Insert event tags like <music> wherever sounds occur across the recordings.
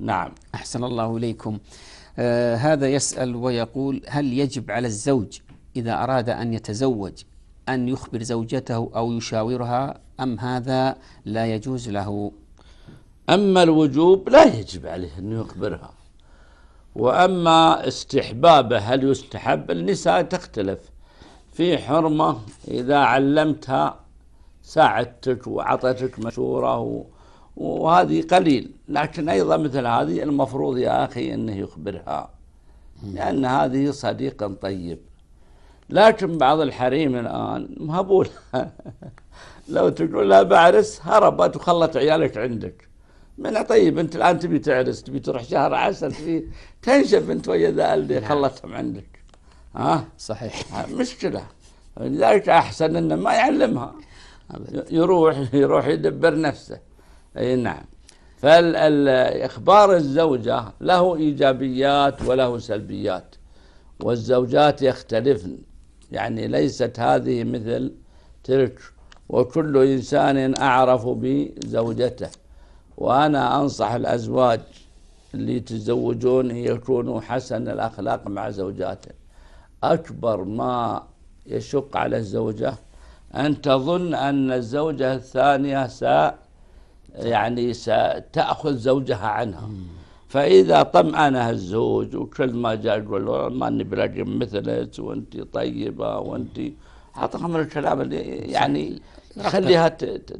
نعم أحسن الله إليكم آه هذا يسأل ويقول هل يجب على الزوج إذا أراد أن يتزوج أن يخبر زوجته أو يشاورها أم هذا لا يجوز له أما الوجوب لا يجب عليه أن يخبرها وأما استحبابه هل يستحب النساء تختلف في حرمة إذا علمتها ساعدتك وعطتك مشورة وهذه قليل لكن أيضا مثل هذه المفروض يا أخي أنه يخبرها لأن هذه صديق طيب لكن بعض الحريم الآن مهبول <laughs> لو تقول لها بعرس هربت وخلت عيالك عندك من طيب انت الان تبي تعرس تبي تروح شهر عسل تبي تنشف انت ويا ذا اللي نعم. خلتهم عندك ها صحيح مشكله لذلك احسن انه ما يعلمها يروح يروح يدبر نفسه اي نعم فالإخبار الزوجة له إيجابيات وله سلبيات والزوجات يختلفن يعني ليست هذه مثل تلك وكل إنسان أعرف بزوجته وأنا أنصح الأزواج اللي يتزوجون يكونوا حسن الأخلاق مع زوجاتهم أكبر ما يشق على الزوجة أن تظن أن الزوجة الثانية ساء يعني ستأخذ زوجها عنها فإذا طمأنها الزوج وكل ما جاء يقول ما أني برقم مثلك وأنت طيبة وأنت أعطاها من الكلام اللي يعني يخليها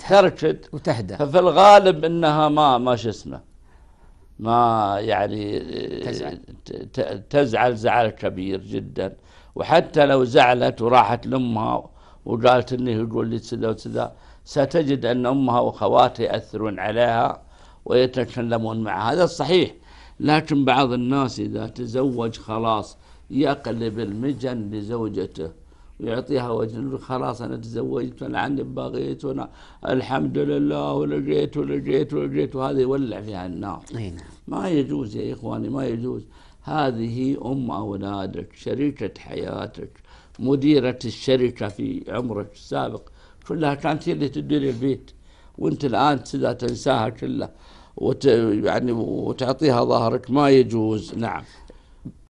تركد وتهدى ففي الغالب أنها ما ما شو اسمه ما يعني تزعل تزعل زعل كبير جدا وحتى لو زعلت وراحت لامها وقالت انه يقول لي كذا وكذا ستجد أن أمها وأخواتها يأثرون عليها ويتكلمون معها هذا صحيح لكن بعض الناس إذا تزوج خلاص يقلب المجن لزوجته ويعطيها وجه خلاص أنا تزوجت أنا عندي بغيت وأنا الحمد لله ولقيت ولقيت ولقيت وهذا يولع فيها النار نعم. ما يجوز يا إخواني ما يجوز هذه أم أولادك شريكة حياتك مديرة الشركة في عمرك السابق كلها كانت هي اللي تدير البيت وانت الان تبدا تنساها كلها وت يعني وتعطيها ظهرك ما يجوز نعم